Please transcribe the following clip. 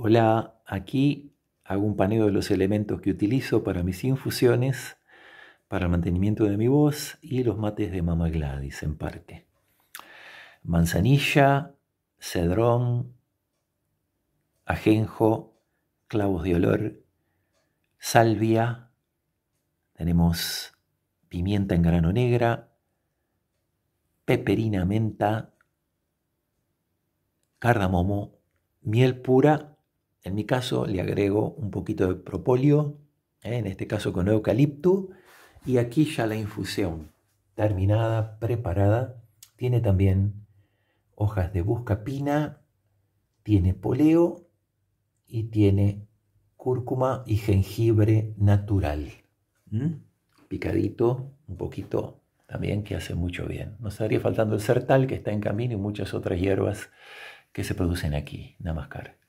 Hola, aquí hago un paneo de los elementos que utilizo para mis infusiones, para el mantenimiento de mi voz y los mates de Mama Gladys en parte. Manzanilla, cedrón, ajenjo, clavos de olor, salvia, tenemos pimienta en grano negra, peperina menta, cardamomo, miel pura en mi caso le agrego un poquito de propóleo, ¿eh? en este caso con eucalipto, y aquí ya la infusión terminada, preparada, tiene también hojas de buscapina, tiene poleo y tiene cúrcuma y jengibre natural. ¿Mm? Picadito, un poquito también que hace mucho bien. Nos estaría faltando el sertal que está en camino y muchas otras hierbas que se producen aquí. Namaskar.